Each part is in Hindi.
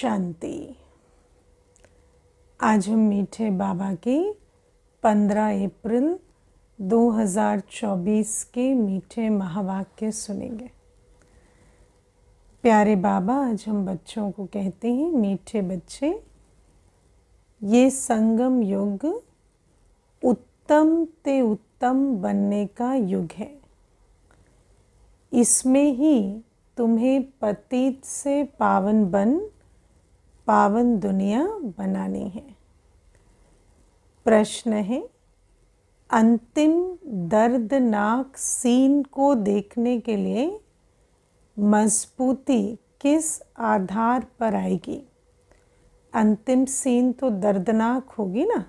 शांति आज हम मीठे बाबा की 15 अप्रैल 2024 के मीठे महावाक्य सुनेंगे प्यारे बाबा आज हम बच्चों को कहते हैं मीठे बच्चे ये संगम युग उत्तम ते उत्तम बनने का युग है इसमें ही तुम्हें पतित से पावन बन पावन दुनिया बनानी है प्रश्न है अंतिम दर्दनाक सीन को देखने के लिए मजबूती किस आधार पर आएगी अंतिम सीन तो दर्दनाक होगी ना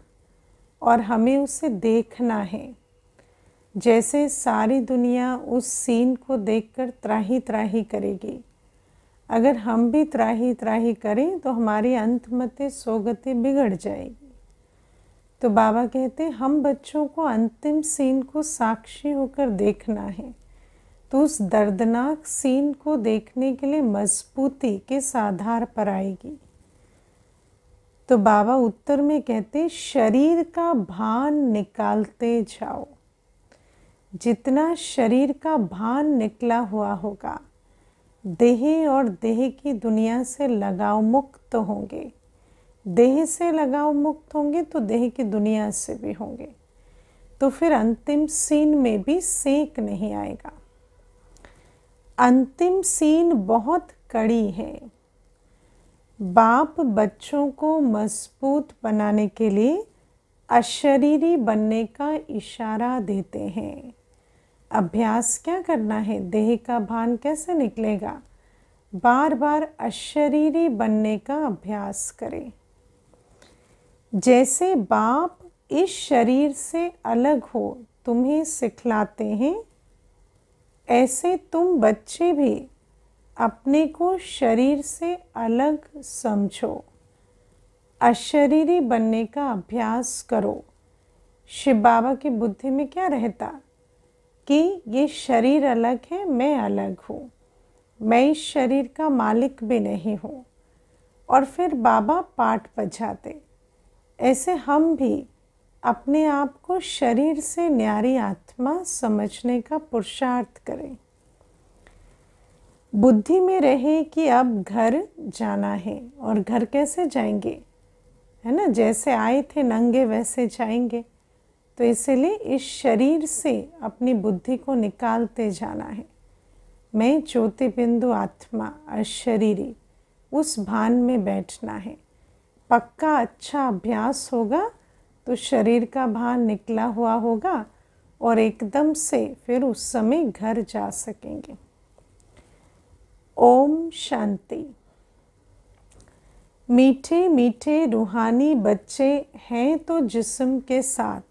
और हमें उसे देखना है जैसे सारी दुनिया उस सीन को देखकर त्राही त्राही करेगी अगर हम भी त्राही त्राही करें तो हमारी अंतमते सोगते बिगड़ जाएगी तो बाबा कहते हम बच्चों को अंतिम सीन को साक्षी होकर देखना है तो उस दर्दनाक सीन को देखने के लिए मजबूती किस आधार पर आएगी तो बाबा उत्तर में कहते शरीर का भान निकालते जाओ जितना शरीर का भान निकला हुआ होगा देह और देह की दुनिया से लगाव मुक्त होंगे देह से लगाव मुक्त होंगे तो देह की दुनिया से भी होंगे तो फिर अंतिम सीन में भी सेक नहीं आएगा अंतिम सीन बहुत कड़ी है बाप बच्चों को मजबूत बनाने के लिए अशरीरी बनने का इशारा देते हैं अभ्यास क्या करना है देह का भान कैसे निकलेगा बार बार अशरीरी बनने का अभ्यास करें जैसे बाप इस शरीर से अलग हो तुम्हें सिखलाते हैं ऐसे तुम बच्चे भी अपने को शरीर से अलग समझो अशरीरी बनने का अभ्यास करो शिव बाबा की बुद्धि में क्या रहता कि ये शरीर अलग है मैं अलग हूँ मैं इस शरीर का मालिक भी नहीं हूँ और फिर बाबा पाठ बजाते ऐसे हम भी अपने आप को शरीर से न्यारी आत्मा समझने का पुरुषार्थ करें बुद्धि में रहे कि अब घर जाना है और घर कैसे जाएंगे है ना जैसे आए थे नंगे वैसे जाएंगे तो इसलिए इस शरीर से अपनी बुद्धि को निकालते जाना है मैं ज्योति बिंदु आत्मा अशरीरी उस भान में बैठना है पक्का अच्छा अभ्यास होगा तो शरीर का भान निकला हुआ होगा और एकदम से फिर उस समय घर जा सकेंगे ओम शांति मीठे मीठे रूहानी बच्चे हैं तो जिस्म के साथ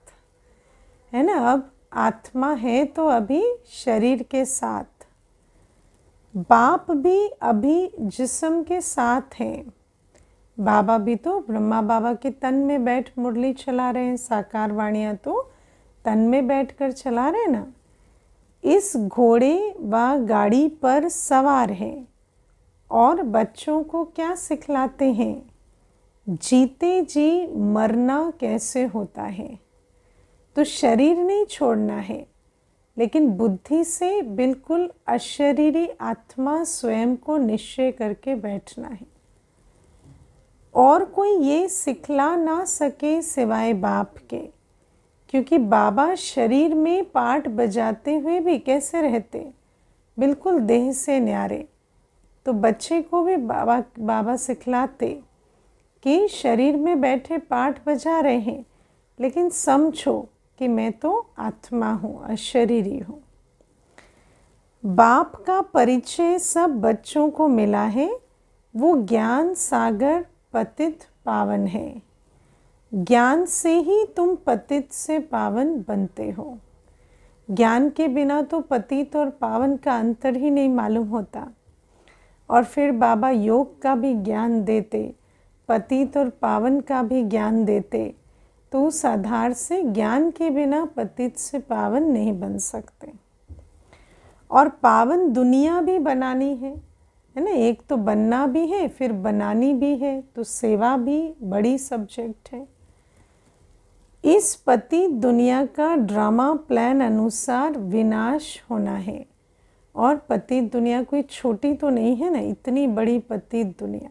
है ना अब आत्मा है तो अभी शरीर के साथ बाप भी अभी जिसम के साथ हैं बाबा भी तो ब्रह्मा बाबा के तन में बैठ मुरली चला रहे हैं साकार वाणियाँ तो तन में बैठकर चला रहे ना इस घोड़े व गाड़ी पर सवार है और बच्चों को क्या सिखलाते हैं जीते जी मरना कैसे होता है तो शरीर नहीं छोड़ना है लेकिन बुद्धि से बिल्कुल अशरीरी आत्मा स्वयं को निश्चय करके बैठना है और कोई ये सिखला ना सके सिवाय बाप के क्योंकि बाबा शरीर में पाठ बजाते हुए भी कैसे रहते बिल्कुल देह से न्यारे तो बच्चे को भी बाबा बाबा सिखलाते कि शरीर में बैठे पाठ बजा रहे हैं लेकिन समझो कि मैं तो आत्मा हूँ अशरीरी हूँ बाप का परिचय सब बच्चों को मिला है वो ज्ञान सागर पतित पावन है ज्ञान से ही तुम पतित से पावन बनते हो ज्ञान के बिना तो पतित और पावन का अंतर ही नहीं मालूम होता और फिर बाबा योग का भी ज्ञान देते पतित और पावन का भी ज्ञान देते तो उस आधार से ज्ञान के बिना पतित से पावन नहीं बन सकते और पावन दुनिया भी बनानी है है ना एक तो बनना भी है फिर बनानी भी है तो सेवा भी बड़ी सब्जेक्ट है इस पति दुनिया का ड्रामा प्लान अनुसार विनाश होना है और पति दुनिया कोई छोटी तो नहीं है ना इतनी बड़ी पति दुनिया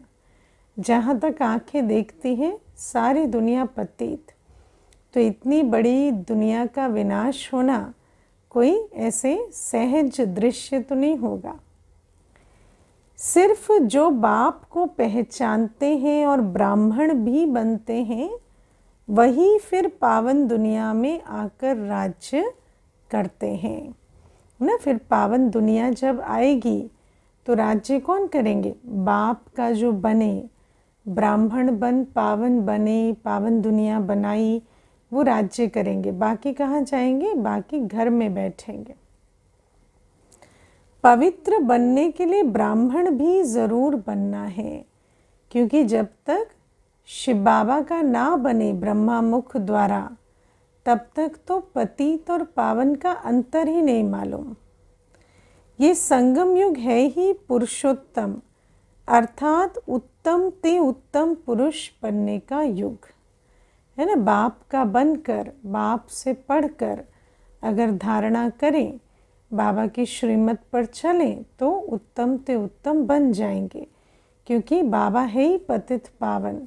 जहाँ तक आंखें देखती हैं सारी दुनिया पतित तो इतनी बड़ी दुनिया का विनाश होना कोई ऐसे सहज दृश्य तो नहीं होगा सिर्फ जो बाप को पहचानते हैं और ब्राह्मण भी बनते हैं वही फिर पावन दुनिया में आकर राज्य करते हैं ना फिर पावन दुनिया जब आएगी तो राज्य कौन करेंगे बाप का जो बने ब्राह्मण बन पावन बने पावन दुनिया बनाई वो राज्य करेंगे बाकी कहाँ जाएंगे बाकी घर में बैठेंगे पवित्र बनने के लिए ब्राह्मण भी ज़रूर बनना है क्योंकि जब तक शिव बाबा का ना बने ब्रह्मा मुख द्वारा तब तक तो पतित और पावन का अंतर ही नहीं मालूम ये संगम युग है ही पुरुषोत्तम अर्थात उत्तम ते उत्तम पुरुष बनने का युग है ना बाप का बनकर बाप से पढ़कर अगर धारणा करें बाबा की श्रीमत पर चलें तो उत्तम ते उत्तम बन जाएंगे क्योंकि बाबा है ही पतित पावन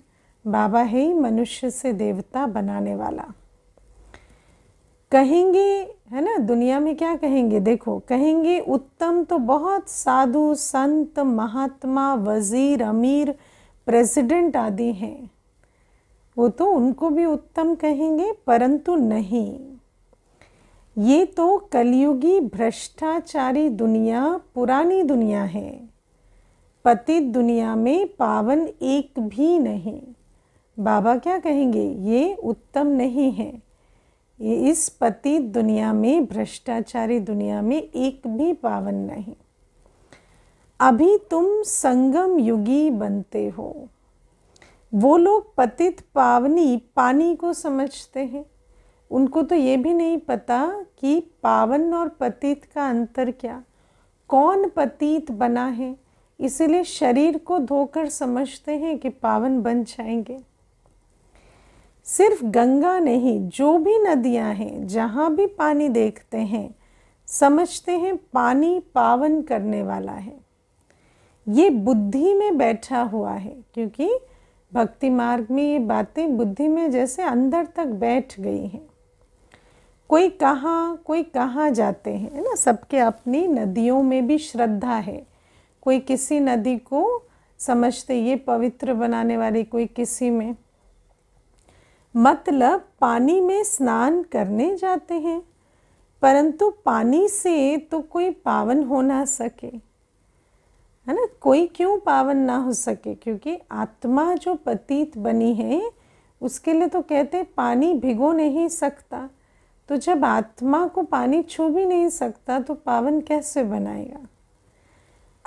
बाबा है ही मनुष्य से देवता बनाने वाला कहेंगे है ना दुनिया में क्या कहेंगे देखो कहेंगे उत्तम तो बहुत साधु संत महात्मा वजीर अमीर प्रेसिडेंट आदि हैं वो तो उनको भी उत्तम कहेंगे परंतु नहीं ये तो कलयुगी भ्रष्टाचारी दुनिया पुरानी दुनिया है पतित दुनिया में पावन एक भी नहीं बाबा क्या कहेंगे ये उत्तम नहीं है ये इस पतित दुनिया में भ्रष्टाचारी दुनिया में एक भी पावन नहीं अभी तुम संगम युगी बनते हो वो लोग पतित पावनी पानी को समझते हैं उनको तो ये भी नहीं पता कि पावन और पतित का अंतर क्या कौन पतित बना है इसलिए शरीर को धोकर समझते हैं कि पावन बन जाएंगे सिर्फ गंगा नहीं जो भी नदियां हैं जहाँ भी पानी देखते हैं समझते हैं पानी पावन करने वाला है ये बुद्धि में बैठा हुआ है क्योंकि भक्ति मार्ग में ये बातें बुद्धि में जैसे अंदर तक बैठ गई हैं कोई कहाँ कोई कहाँ जाते हैं ना सबके अपनी नदियों में भी श्रद्धा है कोई किसी नदी को समझते ये पवित्र बनाने वाली कोई किसी में मतलब पानी में स्नान करने जाते हैं परंतु पानी से तो कोई पावन हो ना सके है ना कोई क्यों पावन ना हो सके क्योंकि आत्मा जो पतित बनी है उसके लिए तो कहते पानी भिगो नहीं सकता तो जब आत्मा को पानी छू भी नहीं सकता तो पावन कैसे बनाएगा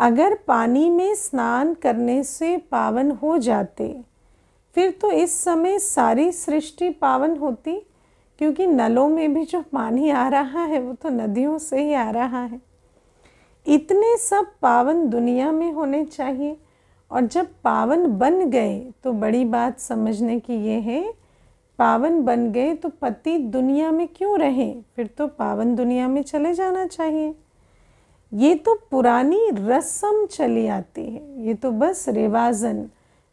अगर पानी में स्नान करने से पावन हो जाते फिर तो इस समय सारी सृष्टि पावन होती क्योंकि नलों में भी जो पानी आ रहा है वो तो नदियों से ही आ रहा है इतने सब पावन दुनिया में होने चाहिए और जब पावन बन गए तो बड़ी बात समझने की ये है पावन बन गए तो पति दुनिया में क्यों रहे फिर तो पावन दुनिया में चले जाना चाहिए ये तो पुरानी रस्म चली आती है ये तो बस रिवाजन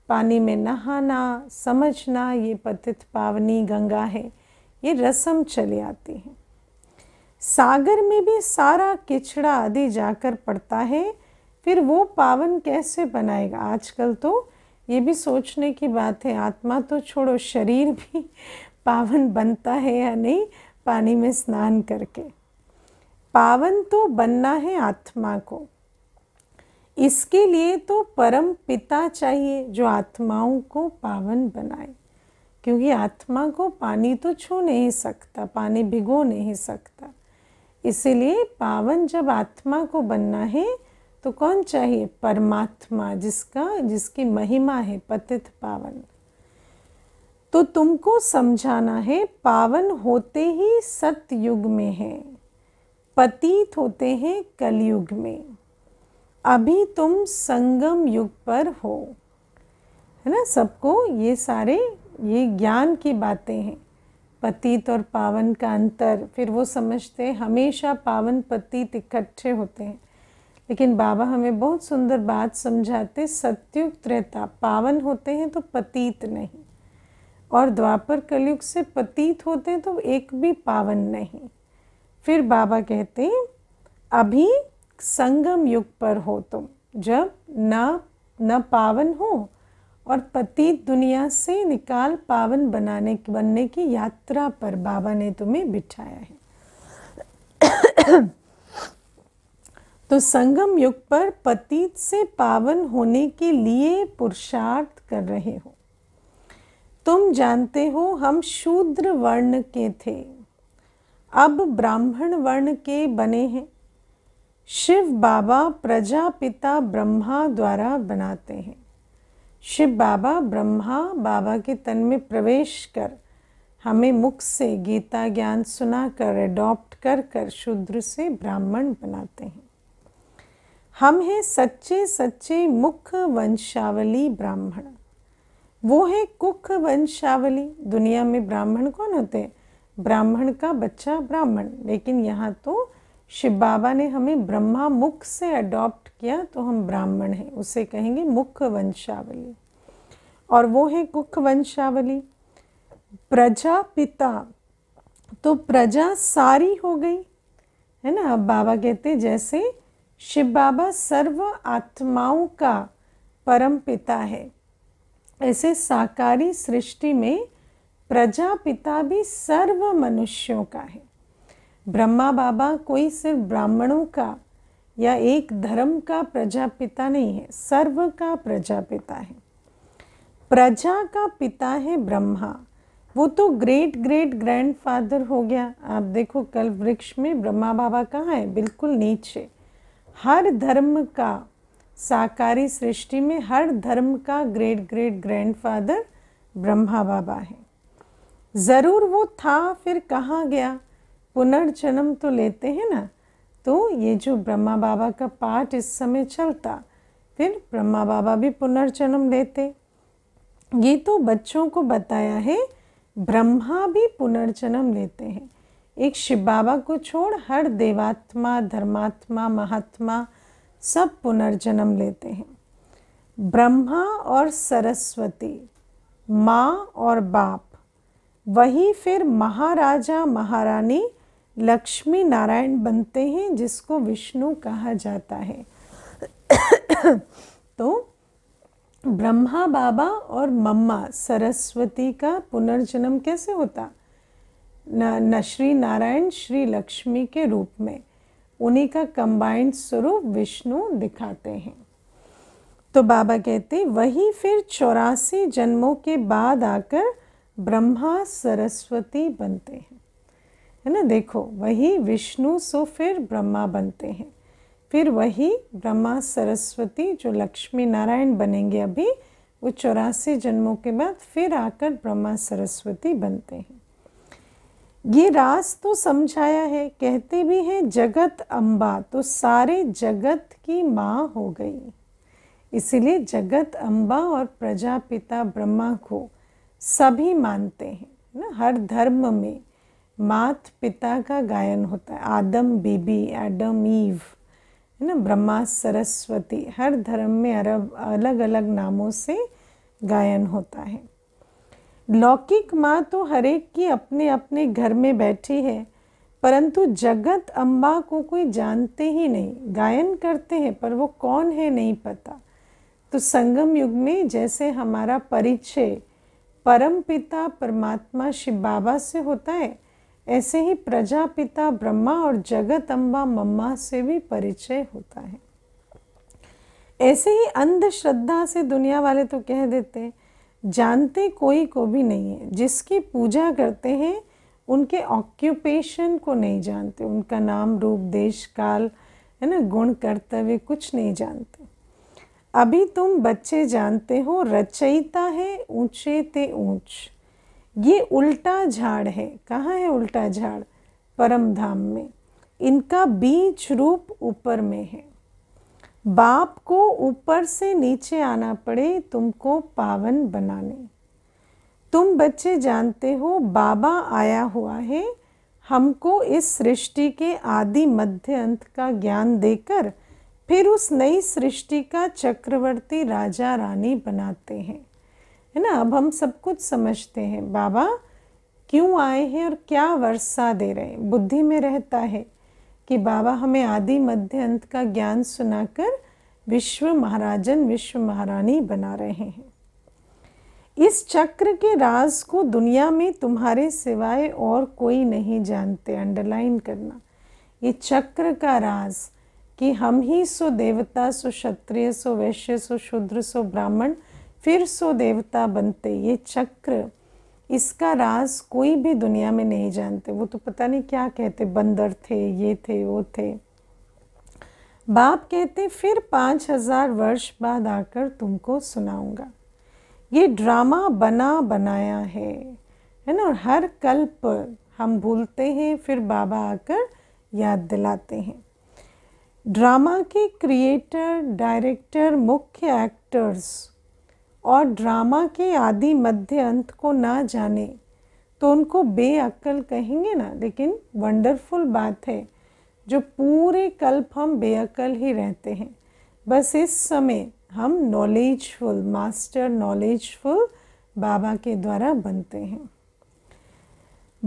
पानी में नहाना समझना ये पतित पावनी गंगा है ये रस्म चली आती है सागर में भी सारा किचड़ा आदि जाकर पड़ता है फिर वो पावन कैसे बनाएगा आजकल तो ये भी सोचने की बात है आत्मा तो छोड़ो शरीर भी पावन बनता है या नहीं पानी में स्नान करके पावन तो बनना है आत्मा को इसके लिए तो परम पिता चाहिए जो आत्माओं को पावन बनाए क्योंकि आत्मा को पानी तो छू नहीं सकता पानी भिगो नहीं सकता इसीलिए पावन जब आत्मा को बनना है तो कौन चाहिए परमात्मा जिसका जिसकी महिमा है पतित पावन तो तुमको समझाना है पावन होते ही सतयुग में है पतित होते हैं कलयुग में अभी तुम संगम युग पर हो है ना सबको ये सारे ये ज्ञान की बातें हैं पतित और पावन का अंतर फिर वो समझते हमेशा पावन पतित इकट्ठे होते हैं लेकिन बाबा हमें बहुत सुंदर बात समझाते सत्युग त्रेता पावन होते हैं तो पतित नहीं और द्वापर कलयुग से पतित होते हैं तो एक भी पावन नहीं फिर बाबा कहते हैं अभी संगम युग पर हो तुम जब न न पावन हो और पति दुनिया से निकाल पावन बनाने बनने की यात्रा पर बाबा ने तुम्हें बिठाया है तो संगम युग पर पतित से पावन होने के लिए पुरुषार्थ कर रहे हो तुम जानते हो हम शूद्र वर्ण के थे अब ब्राह्मण वर्ण के बने हैं शिव बाबा प्रजापिता ब्रह्मा द्वारा बनाते हैं शिव बाबा ब्रह्मा बाबा के तन में प्रवेश कर हमें मुख से गीता ज्ञान सुना कर एडॉप्ट कर कर शूद्र से ब्राह्मण बनाते हैं हम हैं सच्चे सच्चे मुख वंशावली ब्राह्मण वो है कुख वंशावली दुनिया में ब्राह्मण कौन होते हैं ब्राह्मण का बच्चा ब्राह्मण लेकिन यहाँ तो शिव बाबा ने हमें ब्रह्मा मुख से अडॉप्ट किया तो हम ब्राह्मण हैं उसे कहेंगे मुख्य वंशावली और वो है कुख वंशावली प्रजा पिता तो प्रजा सारी हो गई है ना अब बाबा कहते जैसे शिव बाबा सर्व आत्माओं का परम पिता है ऐसे साकारी सृष्टि में प्रजा पिता भी सर्व मनुष्यों का है ब्रह्मा बाबा कोई सिर्फ ब्राह्मणों का या एक धर्म का प्रजापिता नहीं है सर्व का प्रजापिता है प्रजा का पिता है ब्रह्मा वो तो ग्रेट ग्रेट ग्रैंडफादर हो गया आप देखो कल वृक्ष में ब्रह्मा बाबा कहाँ है बिल्कुल नीचे हर धर्म का साकारी सृष्टि में हर धर्म का great great grandfather Brahma Baba है ज़रूर वो था फिर कहाँ गया पुनर्जन्म तो लेते हैं ना तो ये जो ब्रह्मा बाबा का पाठ इस समय चलता फिर ब्रह्मा बाबा भी पुनर्जन्म लेते ये तो बच्चों को बताया है ब्रह्मा भी पुनर्जन्म लेते हैं एक शिव बाबा को छोड़ हर देवात्मा धर्मात्मा महात्मा सब पुनर्जन्म लेते हैं ब्रह्मा और सरस्वती माँ और बाप वही फिर महाराजा महारानी लक्ष्मी नारायण बनते हैं जिसको विष्णु कहा जाता है तो ब्रह्मा बाबा और मम्मा सरस्वती का पुनर्जन्म कैसे होता न, न श्री नारायण श्री लक्ष्मी के रूप में उन्हीं का कंबाइंड स्वरूप विष्णु दिखाते हैं तो बाबा कहते वही फिर चौरासी जन्मों के बाद आकर ब्रह्मा सरस्वती बनते हैं है ना देखो वही विष्णु सो फिर ब्रह्मा बनते हैं फिर वही ब्रह्मा सरस्वती जो लक्ष्मी नारायण बनेंगे अभी वो चौरासी जन्मों के बाद फिर आकर ब्रह्मा सरस्वती बनते हैं ये रास तो समझाया है कहते भी हैं जगत अम्बा तो सारे जगत की माँ हो गई इसीलिए जगत अम्बा और प्रजापिता ब्रह्मा को सभी मानते हैं ना हर धर्म में मात पिता का गायन होता है आदम बीबी एडम ईव है ना ब्रह्मा सरस्वती हर धर्म में अरब अलग अलग नामों से गायन होता है लौकिक माँ तो हरेक की अपने अपने घर में बैठी है परंतु जगत अम्बा को कोई जानते ही नहीं गायन करते हैं पर वो कौन है नहीं पता तो संगम युग में जैसे हमारा परिचय परम पिता परमात्मा शिव बाबा से होता है ऐसे ही प्रजापिता ब्रह्मा और जगत अम्बा मम्मा से भी परिचय होता है ऐसे ही अंधश्रद्धा से दुनिया वाले तो कह देते हैं जानते कोई को भी नहीं है जिसकी पूजा करते हैं उनके ऑक्यूपेशन को नहीं जानते उनका नाम रूप देश काल है ना गुण कर्तव्य कुछ नहीं जानते अभी तुम बच्चे जानते हो रचयिता है ऊंचे ते ऊंच ये उल्टा झाड़ है कहाँ है उल्टा झाड़ परम धाम में इनका बीच रूप ऊपर में है बाप को ऊपर से नीचे आना पड़े तुमको पावन बनाने तुम बच्चे जानते हो बाबा आया हुआ है हमको इस सृष्टि के आदि मध्य अंत का ज्ञान देकर फिर उस नई सृष्टि का चक्रवर्ती राजा रानी बनाते हैं है ना अब हम सब कुछ समझते हैं बाबा क्यों आए हैं और क्या वर्षा दे रहे हैं बुद्धि में रहता है कि बाबा हमें आदि मध्य अंत का ज्ञान सुनाकर विश्व महाराजन विश्व महारानी बना रहे हैं इस चक्र के राज को दुनिया में तुम्हारे सिवाय और कोई नहीं जानते अंडरलाइन करना ये चक्र का राज कि हम ही सो देवता सो क्षत्रिय सो वैश्य सो शूद्र सो ब्राह्मण फिर सो देवता बनते ये चक्र इसका राज कोई भी दुनिया में नहीं जानते वो तो पता नहीं क्या कहते बंदर थे ये थे वो थे बाप कहते फिर पाँच हजार वर्ष बाद आकर तुमको सुनाऊंगा ये ड्रामा बना बनाया है है ना और हर कल्प हम भूलते हैं फिर बाबा आकर याद दिलाते हैं ड्रामा के क्रिएटर डायरेक्टर मुख्य एक्टर्स और ड्रामा के आदि मध्य अंत को ना जाने तो उनको बेअक्ल कहेंगे ना लेकिन वंडरफुल बात है जो पूरे कल्प हम बेअक्ल ही रहते हैं बस इस समय हम नॉलेजफुल मास्टर नॉलेजफुल बाबा के द्वारा बनते हैं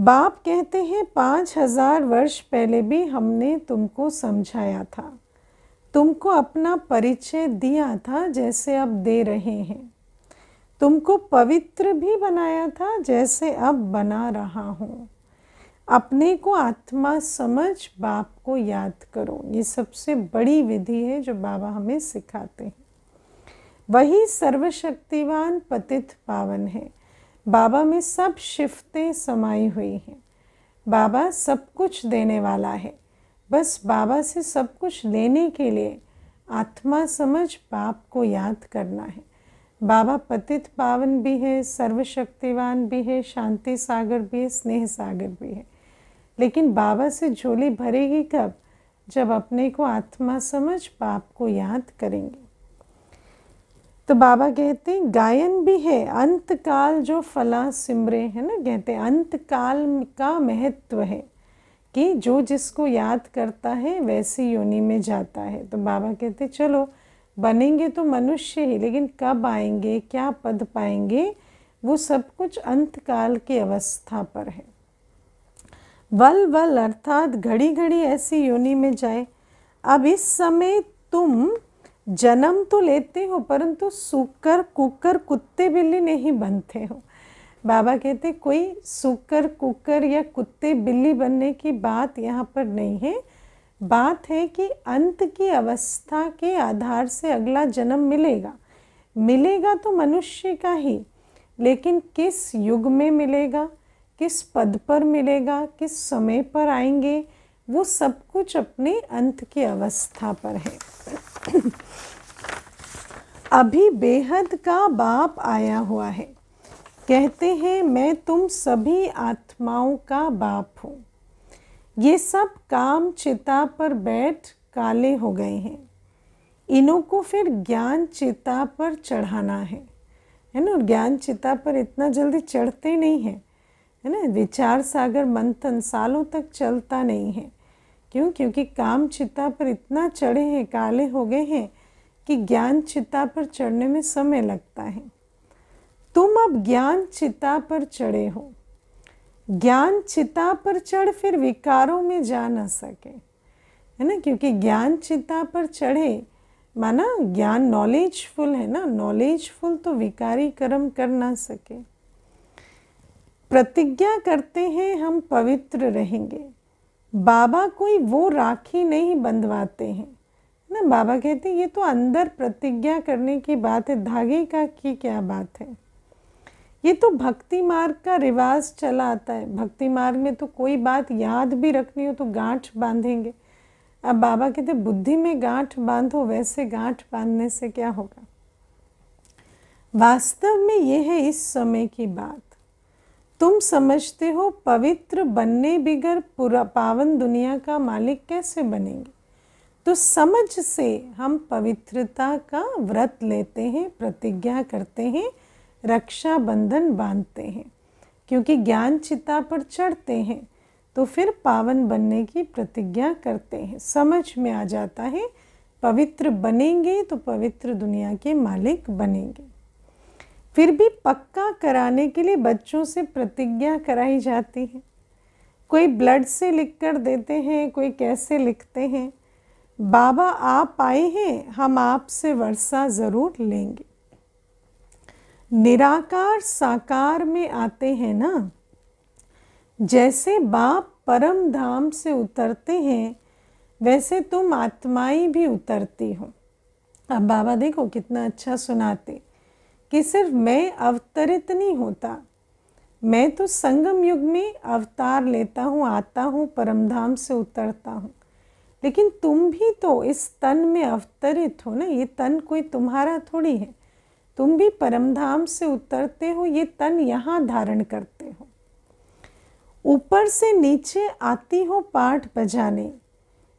बाप कहते हैं पाँच हजार वर्ष पहले भी हमने तुमको समझाया था तुमको अपना परिचय दिया था जैसे अब दे रहे हैं तुमको पवित्र भी बनाया था जैसे अब बना रहा हूँ अपने को आत्मा समझ बाप को याद करो ये सबसे बड़ी विधि है जो बाबा हमें सिखाते हैं वही सर्वशक्तिवान पतित पावन है बाबा में सब शिफ्तें समाई हुई हैं बाबा सब कुछ देने वाला है बस बाबा से सब कुछ लेने के लिए आत्मा समझ बाप को याद करना है बाबा पतित पावन भी है सर्वशक्तिवान भी है शांति सागर भी है स्नेह सागर भी है लेकिन बाबा से झोली भरेगी कब जब अपने को आत्मा समझ बाप को याद करेंगे तो बाबा कहते हैं गायन भी है अंतकाल जो फला सिमरे है ना कहते हैं का महत्व है कि जो जिसको याद करता है वैसी योनि में जाता है तो बाबा कहते चलो बनेंगे तो मनुष्य ही लेकिन कब आएंगे क्या पद पाएंगे वो सब कुछ अंतकाल की अवस्था पर है वल वल अर्थात घड़ी घड़ी ऐसी योनि में जाए अब इस समय तुम जन्म तो लेते हो परंतु सुकर कुकर कुत्ते बिल्ली नहीं बनते हो बाबा कहते कोई सुकर कुकर या कुत्ते बिल्ली बनने की बात यहाँ पर नहीं है बात है कि अंत की अवस्था के आधार से अगला जन्म मिलेगा मिलेगा तो मनुष्य का ही लेकिन किस युग में मिलेगा किस पद पर मिलेगा किस समय पर आएंगे वो सब कुछ अपने अंत की अवस्था पर है अभी बेहद का बाप आया हुआ है कहते हैं मैं तुम सभी आत्माओं का बाप हूँ ये सब काम चिता पर बैठ काले हो गए हैं इनों को फिर ज्ञान चिता पर चढ़ाना है है ना ज्ञान चिता पर इतना जल्दी चढ़ते नहीं हैं है ना विचार सागर मंथन सालों तक चलता नहीं है क्यों क्योंकि काम चिता पर इतना चढ़े हैं काले हो गए हैं कि ज्ञान चिता पर चढ़ने में समय लगता है तुम अब ज्ञान चिता पर चढ़े हो ज्ञान चिता पर चढ़ फिर विकारों में जा ना सके है ना क्योंकि ज्ञान चिता पर चढ़े माना ज्ञान नॉलेजफुल है ना नॉलेजफुल तो विकारी कर्म कर ना सके प्रतिज्ञा करते हैं हम पवित्र रहेंगे बाबा कोई वो राखी नहीं बंधवाते हैं ना बाबा कहते हैं ये तो अंदर प्रतिज्ञा करने की बात है धागे का की क्या बात है ये तो भक्ति मार्ग का रिवाज चला आता है भक्ति मार्ग में तो कोई बात याद भी रखनी हो तो गांठ बांधेंगे अब बाबा कहते बुद्धि में गांठ बांधो वैसे गांठ बांधने से क्या होगा वास्तव में ये है इस समय की बात तुम समझते हो पवित्र बनने बिगर पूरा पावन दुनिया का मालिक कैसे बनेंगे तो समझ से हम पवित्रता का व्रत लेते हैं प्रतिज्ञा करते हैं रक्षाबंधन बांधते हैं क्योंकि ज्ञान चिता पर चढ़ते हैं तो फिर पावन बनने की प्रतिज्ञा करते हैं समझ में आ जाता है पवित्र बनेंगे तो पवित्र दुनिया के मालिक बनेंगे फिर भी पक्का कराने के लिए बच्चों से प्रतिज्ञा कराई जाती है कोई ब्लड से लिख कर देते हैं कोई कैसे लिखते हैं बाबा आप आए हैं हम आपसे वर्षा ज़रूर लेंगे निराकार साकार में आते हैं ना जैसे बाप परम धाम से उतरते हैं वैसे तुम आत्माएं भी उतरती हो अब बाबा देखो कितना अच्छा सुनाते कि सिर्फ मैं अवतरित नहीं होता मैं तो संगम युग में अवतार लेता हूँ आता हूँ परम धाम से उतरता हूँ लेकिन तुम भी तो इस तन में अवतरित हो ना ये तन कोई तुम्हारा थोड़ी है तुम भी परमधाम से उतरते हो ये तन यहाँ धारण करते हो ऊपर से नीचे आती हो पाठ बजाने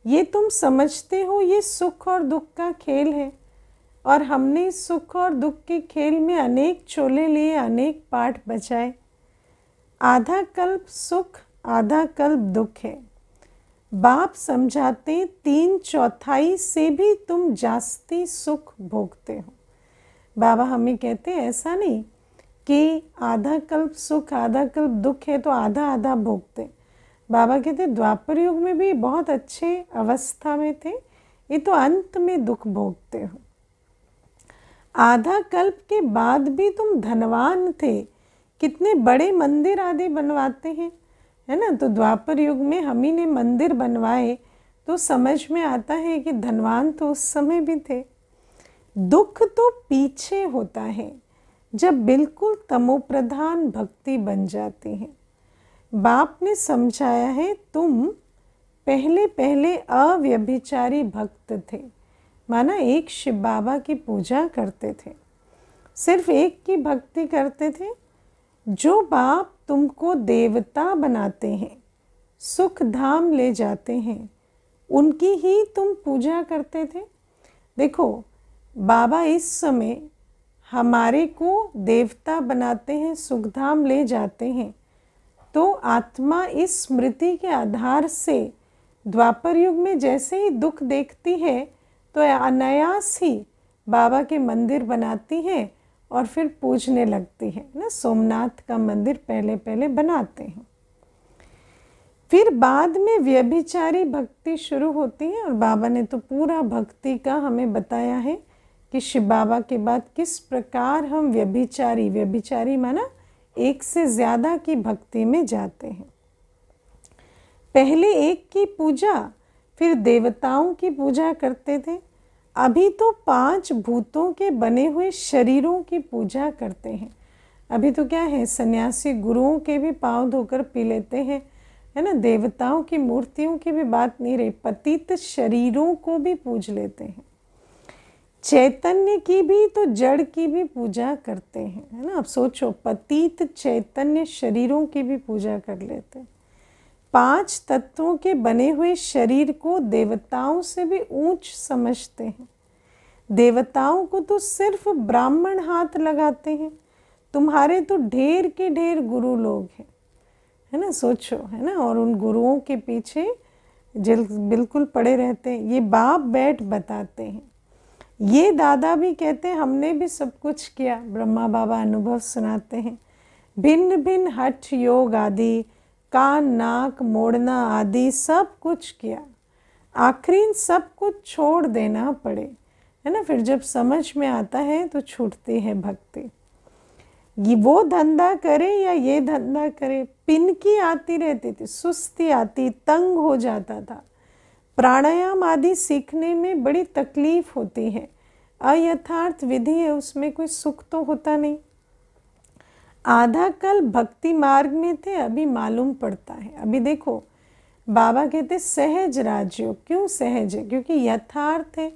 ये तुम समझते हो ये सुख और दुख का खेल है और हमने सुख और दुख के खेल में अनेक चोले लिए अनेक पाठ बजाए आधा कल्प सुख आधा कल्प दुख है बाप समझाते तीन चौथाई से भी तुम जास्ती सुख भोगते हो बाबा हमें कहते हैं ऐसा नहीं कि आधा कल्प सुख आधा कल्प दुख है तो आधा आधा भोगते बाबा कहते द्वापर युग में भी बहुत अच्छे अवस्था में थे ये तो अंत में दुख भोगते हो आधा कल्प के बाद भी तुम धनवान थे कितने बड़े मंदिर आदि बनवाते हैं है ना तो द्वापर युग में हम ही ने मंदिर बनवाए तो समझ में आता है कि धनवान तो उस समय भी थे दुख तो पीछे होता है जब बिल्कुल तमोप्रधान भक्ति बन जाती है बाप ने समझाया है तुम पहले पहले अव्यभिचारी भक्त थे माना एक शिव बाबा की पूजा करते थे सिर्फ एक की भक्ति करते थे जो बाप तुमको देवता बनाते हैं सुख धाम ले जाते हैं उनकी ही तुम पूजा करते थे देखो बाबा इस समय हमारे को देवता बनाते हैं सुखधाम ले जाते हैं तो आत्मा इस स्मृति के आधार से द्वापर युग में जैसे ही दुख देखती है तो अनायास ही बाबा के मंदिर बनाती है और फिर पूजने लगती है ना सोमनाथ का मंदिर पहले पहले बनाते हैं फिर बाद में व्यभिचारी भक्ति शुरू होती है और बाबा ने तो पूरा भक्ति का हमें बताया है कि शिव बाबा के बाद किस प्रकार हम व्यभिचारी व्यभिचारी माना एक से ज़्यादा की भक्ति में जाते हैं पहले एक की पूजा फिर देवताओं की पूजा करते थे अभी तो पांच भूतों के बने हुए शरीरों की पूजा करते हैं अभी तो क्या है सन्यासी गुरुओं के भी पांव धोकर पी लेते हैं है ना देवताओं की मूर्तियों की भी बात नहीं रही पतित शरीरों को भी पूज लेते हैं चैतन्य की भी तो जड़ की भी पूजा करते हैं है ना आप सोचो पतित चैतन्य शरीरों की भी पूजा कर लेते हैं पांच तत्वों के बने हुए शरीर को देवताओं से भी ऊंच समझते हैं देवताओं को तो सिर्फ ब्राह्मण हाथ लगाते हैं तुम्हारे तो ढेर के ढेर गुरु लोग हैं है ना सोचो है ना और उन गुरुओं के पीछे बिल्कुल पड़े रहते हैं ये बाप बैठ बताते हैं ये दादा भी कहते हैं हमने भी सब कुछ किया ब्रह्मा बाबा अनुभव सुनाते हैं भिन्न भिन्न हठ योग आदि कान नाक मोड़ना आदि सब कुछ किया आखिरी सब कुछ छोड़ देना पड़े है ना फिर जब समझ में आता है तो छूटती है भक्ति ये वो धंधा करे या ये धंधा करे पिन की आती रहती थी सुस्ती आती तंग हो जाता था प्राणायाम आदि सीखने में बड़ी तकलीफ होती है अयथार्थ विधि है उसमें कोई सुख तो होता नहीं आधा कल भक्ति मार्ग में थे अभी मालूम पड़ता है अभी देखो बाबा कहते सहज राजयोग क्यों सहज है क्योंकि यथार्थ है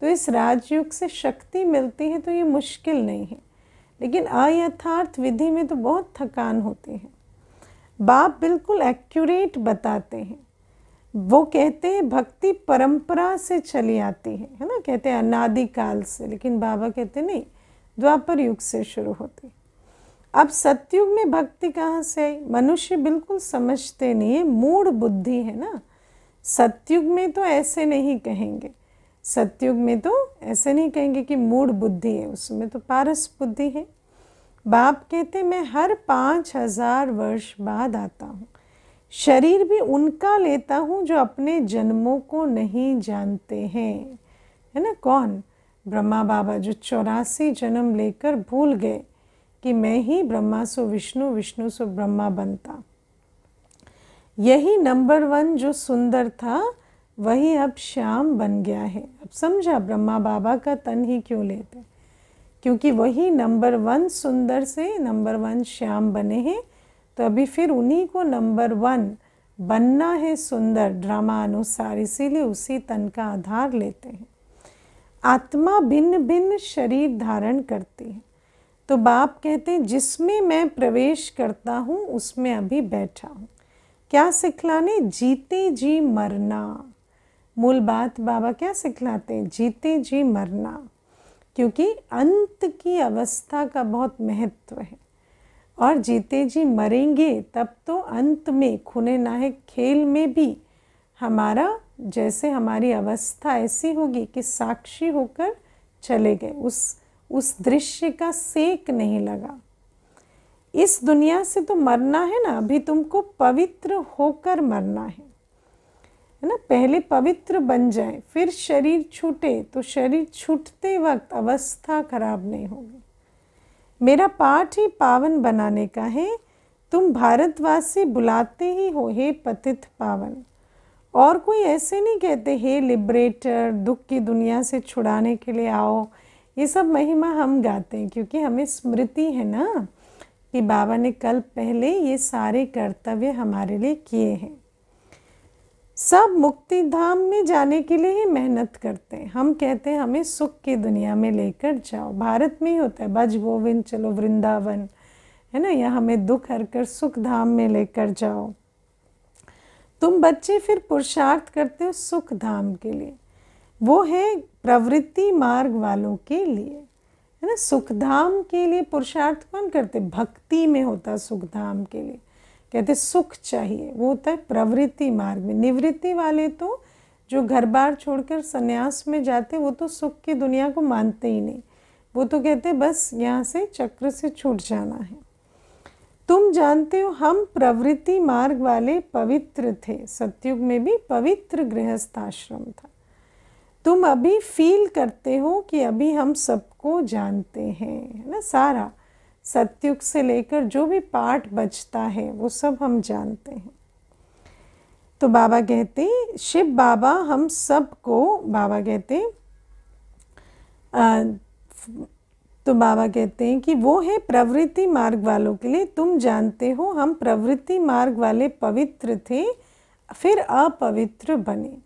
तो इस राजयोग से शक्ति मिलती है तो ये मुश्किल नहीं है लेकिन अयथार्थ विधि में तो बहुत थकान होती है बाप बिल्कुल एक्यूरेट बताते हैं वो कहते हैं भक्ति परंपरा से चली आती है है ना कहते हैं अनादिकाल से लेकिन बाबा कहते नहीं द्वापर युग से शुरू होती अब सत्युग में भक्ति कहाँ से आई मनुष्य बिल्कुल समझते नहीं है मूड बुद्धि है ना सत्युग में तो ऐसे नहीं कहेंगे सत्युग में तो ऐसे नहीं कहेंगे कि मूड बुद्धि है उसमें तो पारस बुद्धि है बाप कहते मैं हर पाँच हजार वर्ष बाद आता हूँ शरीर भी उनका लेता हूँ जो अपने जन्मों को नहीं जानते हैं है ना कौन ब्रह्मा बाबा जो चौरासी जन्म लेकर भूल गए कि मैं ही ब्रह्मा सो विष्णु विष्णु सो ब्रह्मा बनता यही नंबर वन जो सुंदर था वही अब श्याम बन गया है अब समझा ब्रह्मा बाबा का तन ही क्यों लेते क्योंकि वही नंबर वन सुंदर से नंबर वन श्याम बने हैं तो अभी फिर उन्हीं को नंबर वन बनना है सुंदर ड्रामा अनुसार इसीलिए उसी तन का आधार लेते हैं आत्मा भिन्न भिन्न शरीर धारण करती है तो बाप कहते हैं जिसमें मैं प्रवेश करता हूँ उसमें अभी बैठा हूँ क्या सिखलाने जीते जी मरना मूल बात बाबा क्या सिखलाते हैं जीते जी मरना क्योंकि अंत की अवस्था का बहुत महत्व है और जीते जी मरेंगे तब तो अंत में खुने नाहे खेल में भी हमारा जैसे हमारी अवस्था ऐसी होगी कि साक्षी होकर चले गए उस उस दृश्य का सेक नहीं लगा इस दुनिया से तो मरना है ना अभी तुमको पवित्र होकर मरना है है ना पहले पवित्र बन जाए फिर शरीर छूटे तो शरीर छूटते वक्त अवस्था खराब नहीं होगी मेरा पाठ ही पावन बनाने का है तुम भारतवासी बुलाते ही हो हे पतित पावन और कोई ऐसे नहीं कहते हे लिबरेटर दुख की दुनिया से छुड़ाने के लिए आओ ये सब महिमा हम गाते हैं क्योंकि हमें स्मृति है ना कि बाबा ने कल पहले ये सारे कर्तव्य हमारे लिए किए हैं सब मुक्ति धाम में जाने के लिए ही मेहनत करते हैं हम कहते हैं हमें सुख की दुनिया में लेकर जाओ भारत में ही होता है बज गोविंद चलो वृंदावन है ना यह हमें दुख हर कर सुख धाम में लेकर जाओ तुम बच्चे फिर पुरुषार्थ करते हो सुख धाम के लिए वो है प्रवृत्ति मार्ग वालों के लिए है ना सुख धाम के लिए पुरुषार्थ कौन करते भक्ति में होता सुख धाम के लिए कहते सुख चाहिए वो होता है प्रवृत्ति मार्ग में निवृत्ति वाले तो जो घर बार छोड़कर संन्यास में जाते वो तो सुख की दुनिया को मानते ही नहीं वो तो कहते बस यहाँ से चक्र से छूट जाना है तुम जानते हो हम प्रवृत्ति मार्ग वाले पवित्र थे सत्युग में भी पवित्र गृहस्थ आश्रम था तुम अभी फील करते हो कि अभी हम सबको जानते हैं है ना सारा सत्युग से लेकर जो भी पाठ बचता है वो सब हम जानते हैं तो बाबा कहते शिव बाबा हम सबको बाबा कहते तो बाबा कहते हैं कि वो है प्रवृत्ति मार्ग वालों के लिए तुम जानते हो हम प्रवृत्ति मार्ग वाले पवित्र थे फिर अपवित्र बने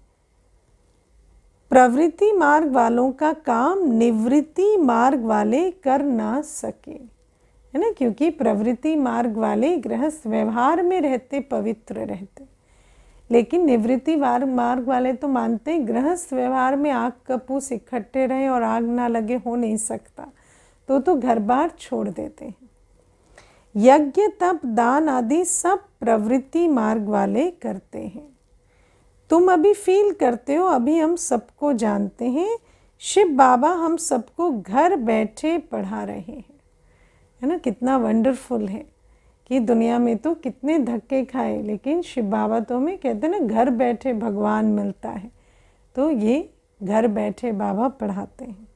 प्रवृत्ति मार्ग वालों का काम निवृत्ति मार्ग वाले कर ना सके है ना क्योंकि प्रवृत्ति मार्ग वाले गृहस्थ व्यवहार में रहते पवित्र रहते लेकिन निवृत्ति मार्ग मार्ग वाले तो मानते हैं गृहस्थ व्यवहार में आग कपूस इकट्ठे रहे और आग ना लगे हो नहीं सकता तो तो घर बार छोड़ देते हैं यज्ञ तप दान आदि सब प्रवृत्ति मार्ग वाले करते हैं तुम अभी फील करते हो अभी हम सबको जानते हैं शिव बाबा हम सबको घर बैठे पढ़ा रहे हैं है ना कितना वंडरफुल है कि दुनिया में तो कितने धक्के खाए लेकिन शिव बाबा तो में कहते ना घर बैठे भगवान मिलता है तो ये घर बैठे बाबा पढ़ाते हैं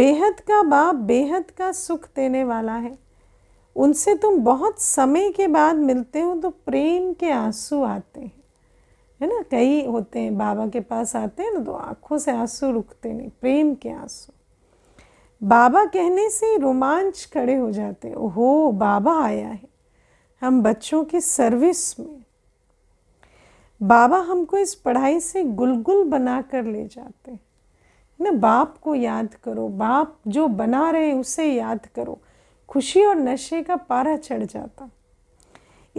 बेहद का बाप बेहद का सुख देने वाला है उनसे तुम बहुत समय के बाद मिलते हो तो प्रेम के आंसू आते हैं है ना कई होते हैं बाबा के पास आते हैं ना तो आँखों से आंसू रुकते नहीं प्रेम के आंसू बाबा कहने से रोमांच खड़े हो जाते ओहो बाबा आया है हम बच्चों की सर्विस में बाबा हमको इस पढ़ाई से गुलगुल बना कर ले जाते हैं ना बाप को याद करो बाप जो बना रहे उसे याद करो खुशी और नशे का पारा चढ़ जाता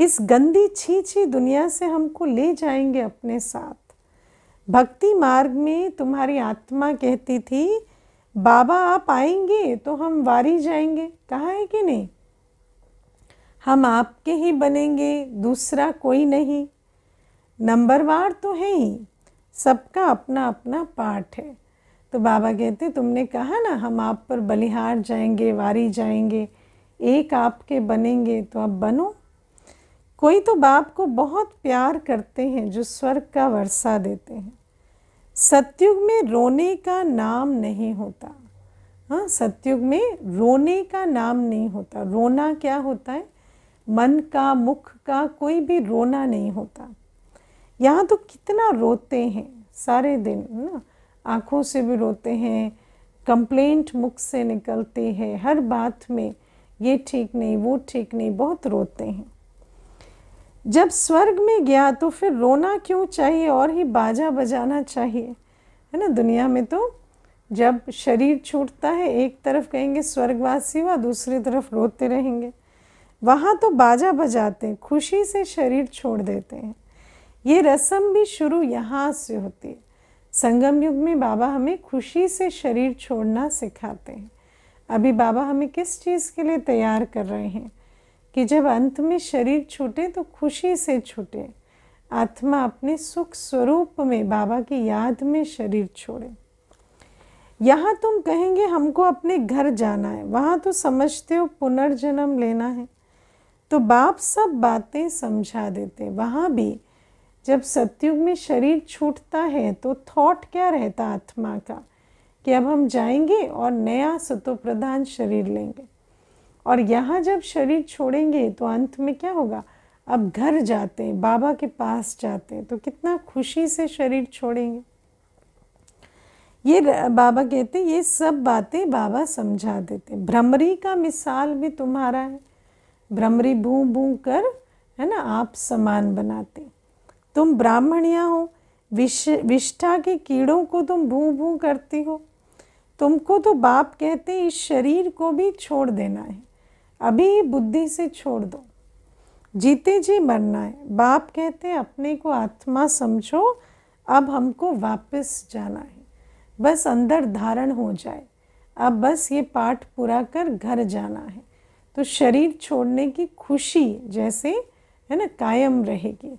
इस गंदी छी छी दुनिया से हमको ले जाएंगे अपने साथ भक्ति मार्ग में तुम्हारी आत्मा कहती थी बाबा आप आएंगे तो हम वारी जाएंगे कहा है कि नहीं हम आपके ही बनेंगे दूसरा कोई नहीं नंबरवार तो है ही सबका अपना अपना पाठ है तो बाबा कहते तुमने कहा ना हम आप पर बलिहार जाएंगे वारी जाएंगे एक आपके बनेंगे तो आप बनो कोई तो बाप को बहुत प्यार करते हैं जो स्वर्ग का वर्षा देते हैं सत्युग में रोने का नाम नहीं होता हाँ सत्युग में रोने का नाम नहीं होता रोना क्या होता है मन का मुख का कोई भी रोना नहीं होता यहाँ तो कितना रोते हैं सारे दिन ना आँखों से भी रोते हैं कंप्लेंट मुख से निकलती है हर बात में ये ठीक नहीं वो ठीक नहीं बहुत रोते हैं जब स्वर्ग में गया तो फिर रोना क्यों चाहिए और ही बाजा बजाना चाहिए है ना दुनिया में तो जब शरीर छूटता है एक तरफ कहेंगे स्वर्गवासी हुआ दूसरी तरफ रोते रहेंगे वहाँ तो बाजा बजाते हैं खुशी से शरीर छोड़ देते हैं ये रस्म भी शुरू यहाँ से होती है संगम युग में बाबा हमें खुशी से शरीर छोड़ना सिखाते हैं अभी बाबा हमें किस चीज़ के लिए तैयार कर रहे हैं कि जब अंत में शरीर छूटे तो खुशी से छूटे आत्मा अपने सुख स्वरूप में बाबा की याद में शरीर छोड़े यहाँ तुम कहेंगे हमको अपने घर जाना है वहाँ तो समझते हो पुनर्जन्म लेना है तो बाप सब बातें समझा देते वहाँ भी जब सत्युग में शरीर छूटता है तो थॉट क्या रहता आत्मा का कि अब हम जाएंगे और नया सतो प्रधान शरीर लेंगे और यहाँ जब शरीर छोड़ेंगे तो अंत में क्या होगा अब घर जाते हैं बाबा के पास जाते हैं तो कितना खुशी से शरीर छोड़ेंगे ये बाबा कहते ये सब बातें बाबा समझा देते भ्रमरी का मिसाल भी तुम्हारा है भ्रमरी भू भू कर है ना आप समान बनाते तुम ब्राह्मणिया हो विश विष्ठा के कीड़ों को तुम भू भू करती हो तुमको तो बाप कहते इस शरीर को भी छोड़ देना है अभी बुद्धि से छोड़ दो जीते जी मरना है बाप कहते हैं अपने को आत्मा समझो अब हमको वापस जाना है बस अंदर धारण हो जाए अब बस ये पाठ पूरा कर घर जाना है तो शरीर छोड़ने की खुशी जैसे है ना कायम रहेगी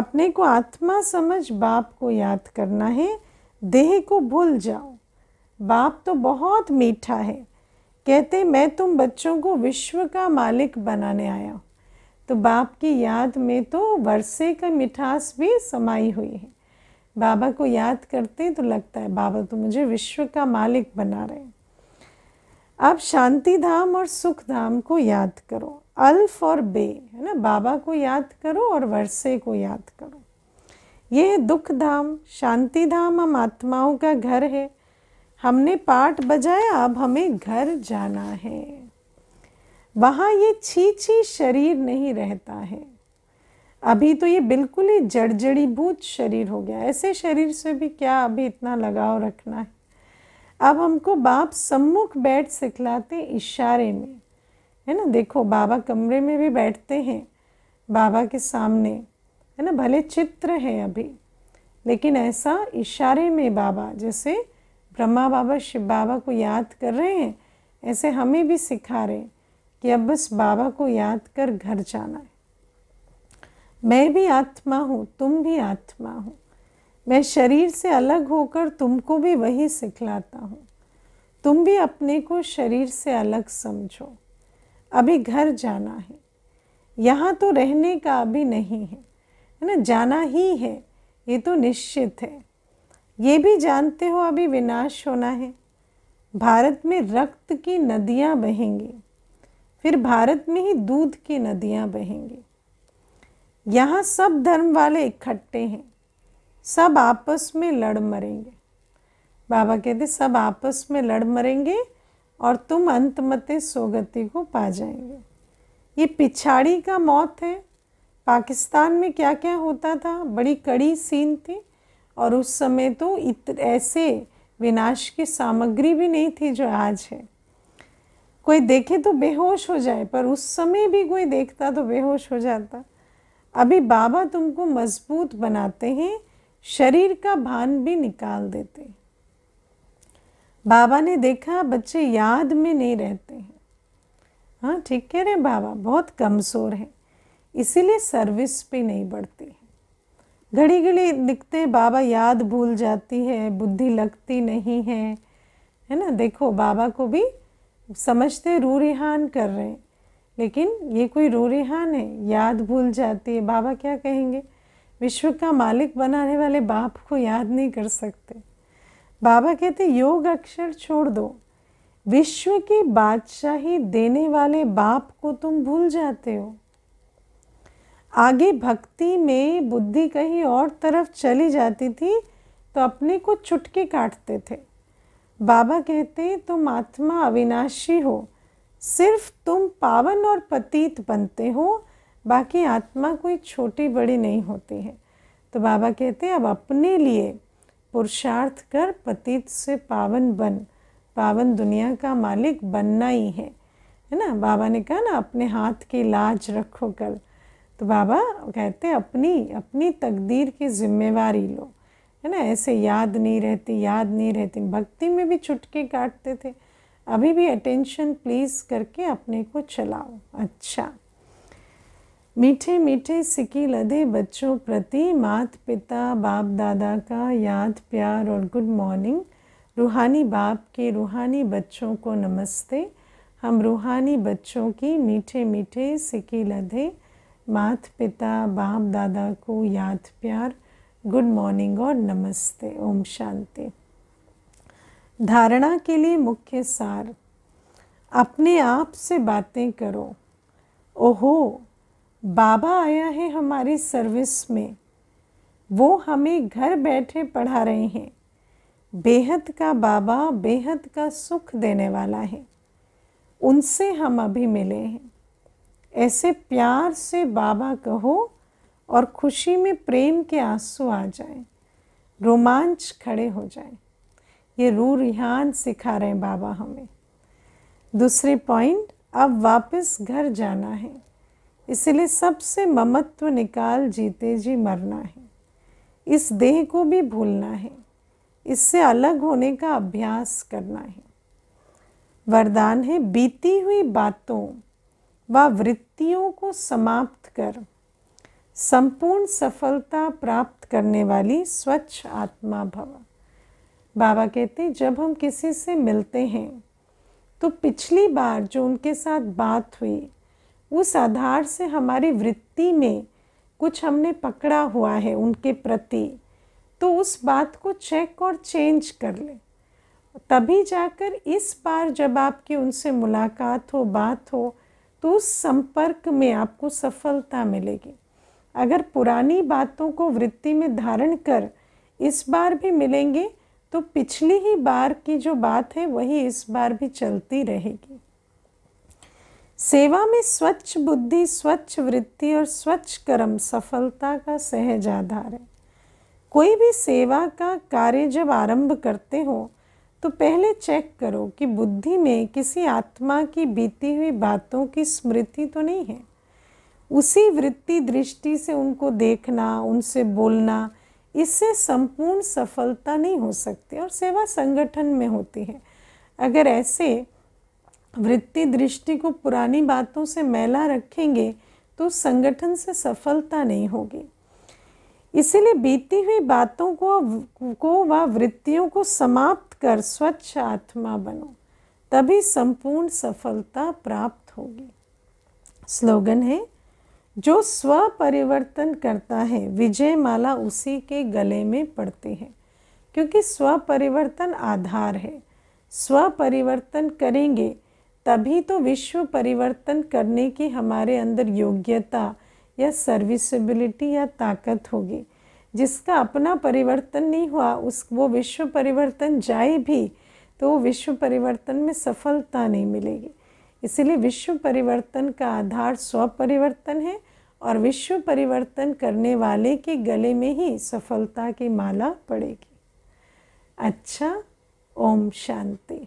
अपने को आत्मा समझ बाप को याद करना है देह को भूल जाओ बाप तो बहुत मीठा है कहते मैं तुम बच्चों को विश्व का मालिक बनाने आया हूँ तो बाप की याद में तो वर्षे का मिठास भी समाई हुई है बाबा को याद करते तो लगता है बाबा तो मुझे विश्व का मालिक बना रहे हैं आप शांति धाम और सुख धाम को याद करो अल्फ और बे है ना बाबा को याद करो और वर्षे को याद करो है दुख धाम शांति धाम हम आत्माओं का घर है हमने पाठ बजाया अब हमें घर जाना है वहाँ ये छी छी शरीर नहीं रहता है अभी तो ये बिल्कुल ही जर्जड़ी भूत शरीर हो गया ऐसे शरीर से भी क्या अभी इतना लगाव रखना है अब हमको बाप सम्मुख बैठ सिखलाते इशारे में है ना देखो बाबा कमरे में भी बैठते हैं बाबा के सामने है ना भले चित्र हैं अभी लेकिन ऐसा इशारे में बाबा जैसे ब्रह्मा बाबा शिव बाबा को याद कर रहे हैं ऐसे हमें भी सिखा रहे हैं कि अब बस बाबा को याद कर घर जाना है मैं भी आत्मा हूँ तुम भी आत्मा हो मैं शरीर से अलग होकर तुमको भी वही सिखलाता हूँ तुम भी अपने को शरीर से अलग समझो अभी घर जाना है यहाँ तो रहने का अभी नहीं है है ना जाना ही है ये तो निश्चित है ये भी जानते हो अभी विनाश होना है भारत में रक्त की नदियाँ बहेंगी फिर भारत में ही दूध की नदियाँ बहेंगी यहाँ सब धर्म वाले इकट्ठे हैं सब आपस में लड़ मरेंगे बाबा कहते सब आपस में लड़ मरेंगे और तुम अंत मते सोगति को पा जाएंगे ये पिछाड़ी का मौत है पाकिस्तान में क्या क्या होता था बड़ी कड़ी सीन थी और उस समय तो इत, ऐसे विनाश की सामग्री भी नहीं थी जो आज है कोई देखे तो बेहोश हो जाए पर उस समय भी कोई देखता तो बेहोश हो जाता अभी बाबा तुमको मजबूत बनाते हैं शरीर का भान भी निकाल देते बाबा ने देखा बच्चे याद में नहीं रहते हैं हाँ ठीक कह रहे बाबा बहुत कमज़ोर हैं इसीलिए सर्विस पे नहीं बढ़ती घड़ी घड़ी दिखते बाबा याद भूल जाती है बुद्धि लगती नहीं है है ना देखो बाबा को भी समझते रू रिहान कर रहे हैं लेकिन ये कोई रू रिहान है याद भूल जाती है बाबा क्या कहेंगे विश्व का मालिक बनाने वाले बाप को याद नहीं कर सकते बाबा कहते योग अक्षर छोड़ दो विश्व की बादशाही देने वाले बाप को तुम भूल जाते हो आगे भक्ति में बुद्धि कहीं और तरफ चली जाती थी तो अपने को चुटके काटते थे बाबा कहते तुम आत्मा अविनाशी हो सिर्फ तुम पावन और पतित बनते हो बाकी आत्मा कोई छोटी बड़ी नहीं होती है तो बाबा कहते अब अपने लिए पुरुषार्थ कर पतित से पावन बन पावन दुनिया का मालिक बनना ही है है ना बाबा ने कहा ना अपने हाथ की लाज रखो कल तो बाबा कहते अपनी अपनी तकदीर की जिम्मेवारी लो है ना ऐसे याद नहीं रहती याद नहीं रहती भक्ति में भी छुटके काटते थे अभी भी अटेंशन प्लीज़ करके अपने को चलाओ अच्छा मीठे मीठे सिकी लदे बच्चों प्रति मात पिता बाप दादा का याद प्यार और गुड मॉर्निंग रूहानी बाप के रूहानी बच्चों को नमस्ते हम रूहानी बच्चों की मीठे मीठे सिकी लदे मात पिता बाप दादा को याद प्यार गुड मॉर्निंग और नमस्ते ओम शांति धारणा के लिए मुख्य सार अपने आप से बातें करो ओहो बाबा आया है हमारी सर्विस में वो हमें घर बैठे पढ़ा रहे हैं बेहद का बाबा बेहद का सुख देने वाला है उनसे हम अभी मिले हैं ऐसे प्यार से बाबा कहो और खुशी में प्रेम के आंसू आ जाए रोमांच खड़े हो जाए ये रू रिहान सिखा रहे हैं बाबा हमें दूसरे पॉइंट अब वापस घर जाना है इसलिए सबसे ममत्व निकाल जीते जी मरना है इस देह को भी भूलना है इससे अलग होने का अभ्यास करना है वरदान है बीती हुई बातों व वृत्तियों को समाप्त कर संपूर्ण सफलता प्राप्त करने वाली स्वच्छ आत्मा भव बाबा कहते जब हम किसी से मिलते हैं तो पिछली बार जो उनके साथ बात हुई उस आधार से हमारी वृत्ति में कुछ हमने पकड़ा हुआ है उनके प्रति तो उस बात को चेक और चेंज कर ले तभी जाकर इस बार जब आपकी उनसे मुलाकात हो बात हो तो संपर्क में आपको सफलता मिलेगी अगर पुरानी बातों को वृत्ति में धारण कर इस बार भी मिलेंगे तो पिछली ही बार की जो बात है वही इस बार भी चलती रहेगी सेवा में स्वच्छ बुद्धि स्वच्छ वृत्ति और स्वच्छ कर्म सफलता का सहज आधार है कोई भी सेवा का कार्य जब आरंभ करते हो तो पहले चेक करो कि बुद्धि में किसी आत्मा की बीती हुई बातों की स्मृति तो नहीं है उसी वृत्ति दृष्टि से उनको देखना उनसे बोलना इससे संपूर्ण सफलता नहीं हो सकती और सेवा संगठन में होती है अगर ऐसे वृत्ति दृष्टि को पुरानी बातों से मैला रखेंगे तो संगठन से सफलता नहीं होगी इसीलिए बीती हुई बातों को को व वृत्तियों को समाप्त कर स्वच्छ आत्मा बनो तभी संपूर्ण सफलता प्राप्त होगी स्लोगन है जो स्व परिवर्तन करता है विजय माला उसी के गले में पड़ती है क्योंकि स्व परिवर्तन आधार है स्व परिवर्तन करेंगे तभी तो विश्व परिवर्तन करने की हमारे अंदर योग्यता या सर्विसबिलिटी या ताकत होगी जिसका अपना परिवर्तन नहीं हुआ उस वो विश्व परिवर्तन जाए भी तो विश्व परिवर्तन में सफलता नहीं मिलेगी इसलिए विश्व परिवर्तन का आधार स्व परिवर्तन है और विश्व परिवर्तन करने वाले के गले में ही सफलता की माला पड़ेगी अच्छा ओम शांति